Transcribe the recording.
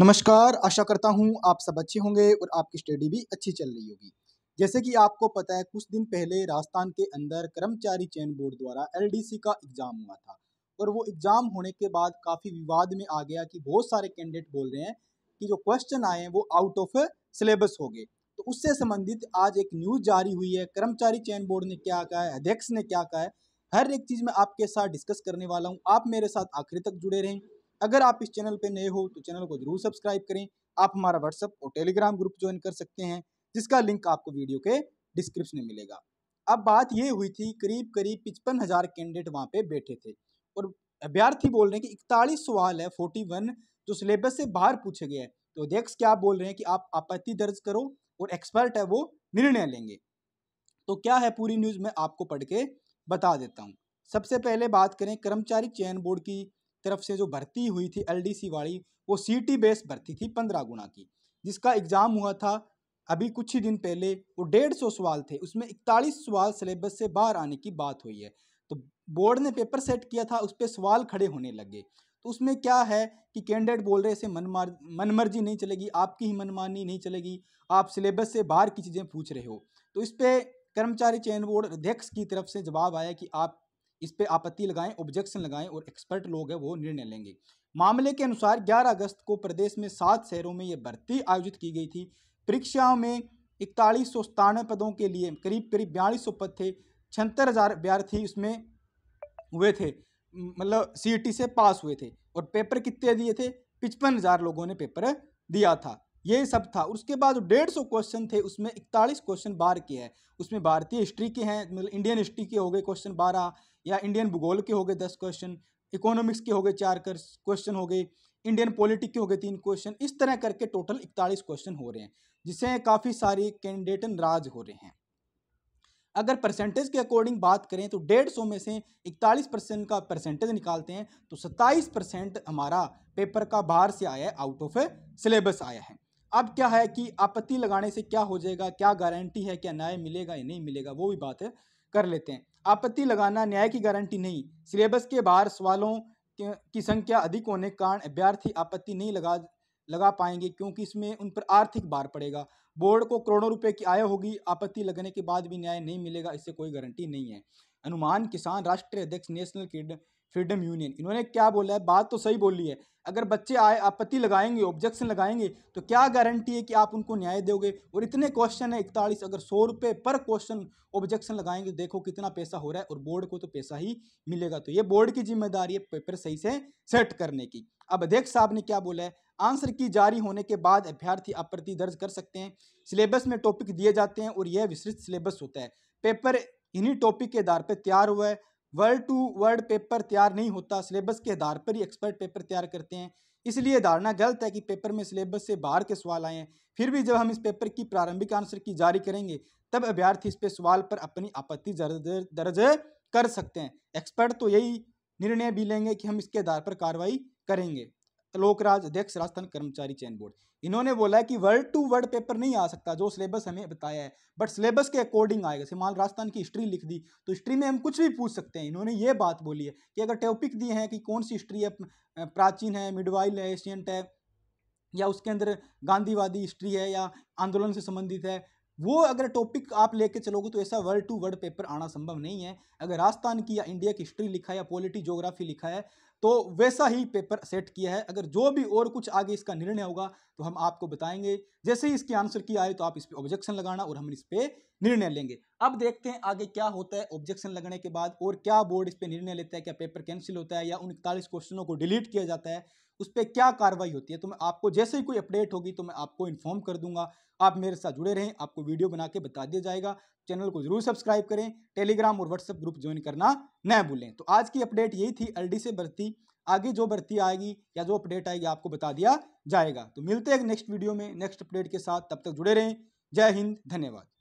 नमस्कार आशा करता हूँ आप सब अच्छे होंगे और आपकी स्टडी भी अच्छी चल रही होगी जैसे कि आपको पता है कुछ दिन पहले राजस्थान के अंदर कर्मचारी चयन बोर्ड द्वारा एलडीसी का एग्ज़ाम हुआ था और वो एग्ज़ाम होने के बाद काफ़ी विवाद में आ गया कि बहुत सारे कैंडिडेट बोल रहे हैं कि जो क्वेश्चन आए हैं वो आउट ऑफ सिलेबस हो गए तो उससे संबंधित आज एक न्यूज़ जारी हुई है कर्मचारी चयन बोर्ड ने क्या कहा है अध्यक्ष ने क्या कहा है हर एक चीज़ मैं आपके साथ डिस्कस करने वाला हूँ आप मेरे साथ आखिरी तक जुड़े रहें अगर आप इस चैनल पर नए हो तो चैनल को जरूर सब्सक्राइब करें आप हमारा व्हाट्सअप और टेलीग्राम ग्रुप ज्वाइन कर सकते हैं जिसका लिंक आपको वीडियो के डिस्क्रिप्शन में मिलेगा अब बात ये हुई थी करीब करीब पिचपन हज़ार कैंडिडेट वहाँ पे बैठे थे और अभ्यर्थी बोल रहे हैं कि इकतालीस सवाल है फोर्टी वन जो सिलेबस से बाहर पूछे गए हैं तो अध्यक्ष क्या बोल रहे हैं कि आप आपत्ति दर्ज करो और एक्सपर्ट है वो निर्णय लेंगे तो क्या है पूरी न्यूज़ मैं आपको पढ़ के बता देता हूँ सबसे पहले बात करें कर्मचारी चयन बोर्ड की तरफ से जो भर्ती हुई थी एलडीसी वाली वो सीटी बेस भर्ती थी पंद्रह गुना की जिसका एग्ज़ाम हुआ था अभी कुछ ही दिन पहले वो डेढ़ सौ सवाल थे उसमें इकतालीस सवाल सिलेबस से बाहर आने की बात हुई है तो बोर्ड ने पेपर सेट किया था उस पर सवाल खड़े होने लगे तो उसमें क्या है कि कैंडिडेट बोल रहे से मन मनमर्जी नहीं चलेगी आपकी ही मनमानी नहीं चलेगी आप सिलेबस से बाहर की चीज़ें पूछ रहे हो तो इस पर कर्मचारी चयन बोर्ड अध्यक्ष की तरफ से जवाब आया कि आप इस पर आपत्ति लगाएं ऑब्जेक्शन लगाएं और एक्सपर्ट लोग हैं वो निर्णय लेंगे मामले के अनुसार 11 अगस्त को प्रदेश में सात शहरों में ये भर्ती आयोजित की गई थी परीक्षाओं में इकतालीस सौ पदों के लिए करीब करीब बयालीस पद थे छहत्तर हज़ार अभ्यर्थी इसमें हुए थे मतलब सी e से पास हुए थे और पेपर कितने दिए थे पचपन हज़ार लोगों ने पेपर दिया था ये सब था उसके बाद जो डेढ़ सौ क्वेश्चन थे उसमें इकतालीस क्वेश्चन बार के हैं उसमें भारतीय हिस्ट्री के हैं मतलब इंडियन हिस्ट्री के हो गए क्वेश्चन बारह या इंडियन भूगोल के हो गए दस क्वेश्चन इकोनॉमिक्स के हो गए चार क्वेश्चन हो गए इंडियन पॉलिटिक के हो गए तीन क्वेश्चन इस तरह करके टोटल इकतालीस क्वेश्चन हो रहे हैं जिससे काफ़ी सारे कैंडिडेट नाराज हो रहे हैं अगर परसेंटेज के अकॉर्डिंग बात करें तो डेढ़ सौ में से इकतालीस परसेंट का परसेंटेज निकालते हैं तो सत्ताईस परसेंट हमारा पेपर का बाहर से आया है आउट ऑफ सिलेबस आया है अब क्या है कि आपत्ति लगाने से क्या हो जाएगा क्या गारंटी है क्या न्याय मिलेगा या नहीं मिलेगा वो भी बात है कर लेते हैं आपत्ति लगाना न्याय की गारंटी नहीं सिलेबस के बाहर सवालों की संख्या अधिक होने के कारण अभ्यर्थी आपत्ति नहीं लगा लगा पाएंगे क्योंकि इसमें उन पर आर्थिक भार पड़ेगा बोर्ड को करोड़ों रुपए की आय होगी आपत्ति लगने के बाद भी न्याय नहीं मिलेगा इससे कोई गारंटी नहीं है अनुमान किसान राष्ट्रीय अध्यक्ष नेशनल फ्रीडम यूनियन इन्होंने क्या बोला है बात तो सही बोली है अगर बच्चे आए आपत्ति लगाएंगे ऑब्जेक्शन लगाएंगे तो क्या गारंटी है कि आप उनको न्याय दोगे और इतने क्वेश्चन है इकतालीस अगर सौ रुपये पर क्वेश्चन ऑब्जेक्शन लगाएंगे तो देखो कितना पैसा हो रहा है और बोर्ड को तो पैसा ही मिलेगा तो ये बोर्ड की जिम्मेदारी है पेपर सही से सेट करने की अब अध्यक्ष साहब ने क्या बोला है आंसर की जारी होने के बाद अभ्यर्थी आपत्ति दर्ज कर सकते हैं सिलेबस में टॉपिक दिए जाते हैं और यह विस्तृत सिलेबस होता है पेपर इन्हीं टॉपिक के आधार पर तैयार हुआ है वर्ड टू वर्ड पेपर तैयार नहीं होता सिलेबस के आधार पर ही एक्सपर्ट पेपर तैयार करते हैं इसलिए धारणा गलत है कि पेपर में सिलेबस से बाहर के सवाल आए हैं फिर भी जब हम इस पेपर की प्रारंभिक आंसर की जारी करेंगे तब अभ्यर्थी इस पे सवाल पर अपनी आपत्ति दर्ज कर सकते हैं एक्सपर्ट तो यही निर्णय भी लेंगे कि हम इसके आधार पर कार्रवाई करेंगे लोकराज अध्यक्ष राजस्थान कर्मचारी चयन बोर्ड इन्होंने बोला है कि वर्ड टू वर्ड पेपर नहीं आ सकता जो सिलेबस हमें बताया है बट सिलेबस के अकॉर्डिंग आएगा जैसे मान राजस्थान की हिस्ट्री लिख दी तो हिस्ट्री में हम कुछ भी पूछ सकते हैं इन्होंने ये बात बोली है कि अगर टॉपिक दिए हैं कि कौन सी हिस्ट्री है प्राचीन है मिडवाइल है एशियंट है या उसके अंदर गांधीवादी हिस्ट्री है या आंदोलन से संबंधित है वो अगर टॉपिक आप लेके चलोगे तो ऐसा वर्ड टू वर्ड पेपर आना संभव नहीं है अगर राजस्थान की या इंडिया की हिस्ट्री लिखा है या पॉलिटी जोग्राफी लिखा है तो वैसा ही पेपर सेट किया है अगर जो भी और कुछ आगे इसका निर्णय होगा तो हम आपको बताएंगे जैसे ही इसकी आंसर की आए तो आप इस पर ऑब्जेक्शन लगाना और हम इस पर निर्णय लेंगे अब देखते हैं आगे क्या होता है ऑब्जेक्शन लगने के बाद और क्या बोर्ड इस पर निर्णय लेता है क्या पेपर कैंसिल होता है या उन इकतालीस क्वेश्चनों को डिलीट किया जाता है उस पर क्या कार्रवाई होती है तो मैं आपको जैसे ही कोई अपडेट होगी तो मैं आपको इन्फॉर्म कर दूंगा आप मेरे साथ जुड़े रहें आपको वीडियो बना के बता दिया जाएगा चैनल को जरूर सब्सक्राइब करें टेलीग्राम और व्हाट्सएप ग्रुप ज्वाइन करना न भूलें तो आज की अपडेट यही थी एल से भर्ती आगे जो भर्ती आएगी या जो अपडेट आएगी आपको बता दिया जाएगा तो मिलते हैं नेक्स्ट वीडियो में नेक्स्ट अपडेट के साथ तब तक जुड़े रहें जय हिंद धन्यवाद